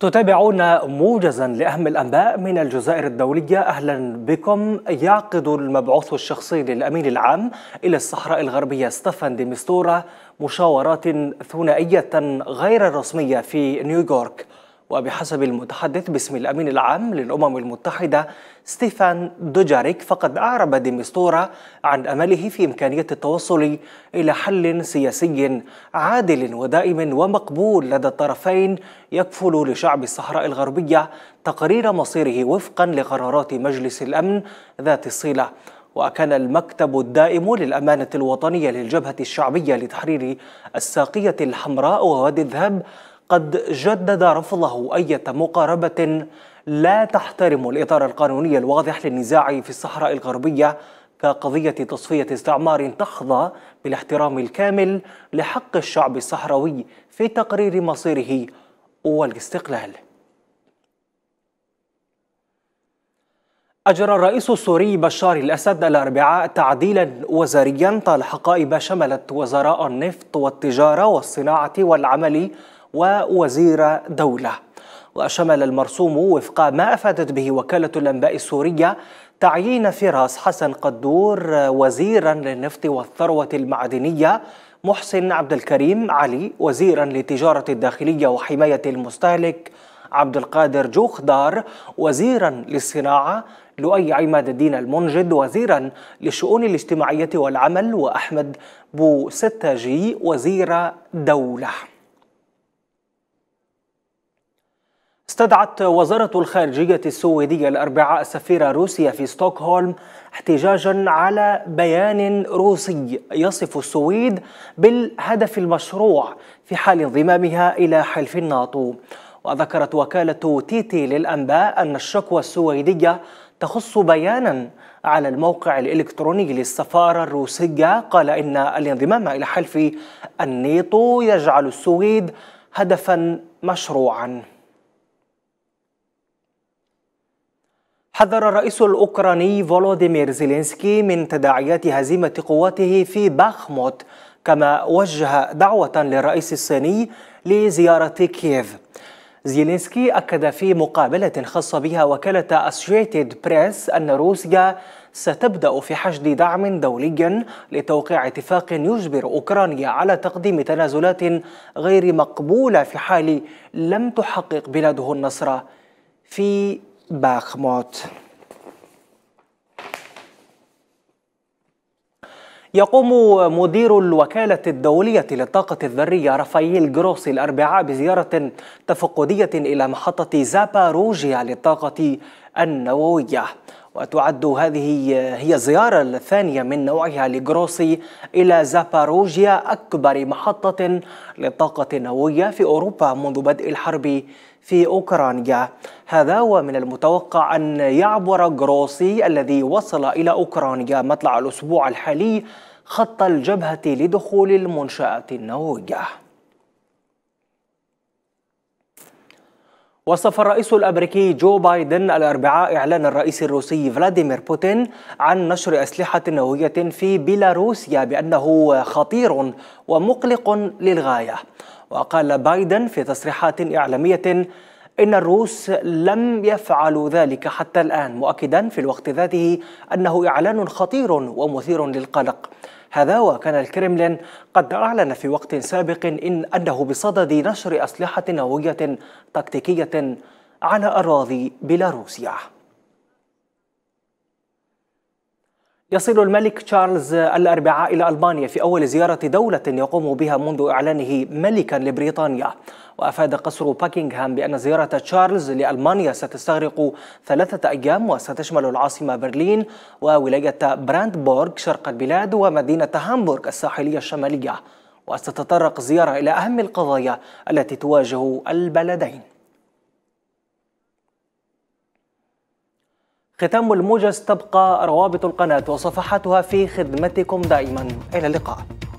تتابعون موجزا لأهم الأنباء من الجزائر الدولية أهلا بكم يعقد المبعوث الشخصي للأمين العام إلى الصحراء الغربية ستفان دي مستورة مشاورات ثنائية غير رسمية في نيويورك وبحسب المتحدث باسم الأمين العام للأمم المتحدة ستيفان دوجاريك فقد أعرب ديمستورا عن أمله في إمكانية التوصل إلى حل سياسي عادل ودائم ومقبول لدى الطرفين يكفل لشعب الصحراء الغربية تقرير مصيره وفقا لقرارات مجلس الأمن ذات الصلة وكان المكتب الدائم للأمانة الوطنية للجبهة الشعبية لتحرير الساقية الحمراء ووادي الذهب قد جدد رفضه أي مقاربة لا تحترم الإطار القانوني الواضح للنزاع في الصحراء الغربية كقضية تصفية استعمار تحظى بالاحترام الكامل لحق الشعب الصحراوي في تقرير مصيره والاستقلال أجرى الرئيس السوري بشار الأسد الأربعاء تعديلا وزاريا طال حقائب شملت وزراء النفط والتجارة والصناعة والعمل ووزير دولة وشمل المرسوم وفق ما أفادت به وكالة الأنباء السورية تعيين فراس حسن قدور وزيرا للنفط والثروة المعدنية محسن عبد الكريم علي وزيرا للتجارة الداخلية وحماية المستهلك عبد القادر جوخدار وزيرا للصناعة لؤي عماد الدين المنجد وزيرا للشؤون الاجتماعية والعمل وأحمد بو ستاجي وزير دولة استدعت وزارة الخارجية السويدية الأربعاء سفير روسيا في ستوكهولم احتجاجا على بيان روسي يصف السويد بالهدف المشروع في حال انضمامها إلى حلف الناتو وذكرت وكالة تيتي للأنباء أن الشكوى السويدية تخص بيانا على الموقع الإلكتروني للسفارة الروسية قال إن الانضمام إلى حلف الناتو يجعل السويد هدفا مشروعا حذر الرئيس الأوكراني فولوديمير زيلينسكي من تداعيات هزيمة قواته في باخموت كما وجه دعوة للرئيس الصيني لزيارة كييف زيلينسكي أكد في مقابلة خاصة بها وكالة أسوشيتد بريس أن روسيا ستبدأ في حشد دعم دولي لتوقيع اتفاق يجبر أوكرانيا على تقديم تنازلات غير مقبولة في حال لم تحقق بلاده النصر في بخمات يقوم مدير الوكالة الدولية للطاقة الذرية رافائيل جروسي الأربعاء بزيارة تفقدية إلى محطة زاباروجيا للطاقة النووية وتعد هذه هي الزيارة الثانية من نوعها لجروسي إلى زاباروجيا أكبر محطة للطاقة النووية في أوروبا منذ بدء الحرب في أوكرانيا هذا ومن المتوقع أن يعبر جروسي الذي وصل إلى أوكرانيا مطلع الأسبوع الحالي خط الجبهة لدخول المنشآت النووية وصف الرئيس الأمريكي جو بايدن الأربعاء إعلان الرئيس الروسي فلاديمير بوتين عن نشر أسلحة نووية في بيلاروسيا بأنه خطير ومقلق للغاية وقال بايدن في تصريحات إعلامية إن الروس لم يفعلوا ذلك حتى الآن مؤكدا في الوقت ذاته أنه إعلان خطير ومثير للقلق هذا وكان الكرملين قد أعلن في وقت سابق إن أنه بصدد نشر أسلحة نووية تكتيكية على أراضي بيلاروسيا يصل الملك تشارلز الأربعاء إلى ألبانيا في أول زيارة دولة يقوم بها منذ إعلانه ملكا لبريطانيا وأفاد قصر باكنغهام بأن زيارة تشارلز لألمانيا ستستغرق ثلاثة أيام وستشمل العاصمة برلين وولاية براندبورغ شرق البلاد ومدينة هامبورغ الساحلية الشمالية وستتطرق الزيارة إلى أهم القضايا التي تواجه البلدين ختام الموجز تبقى روابط القناة وصفحتها في خدمتكم دائما إلى اللقاء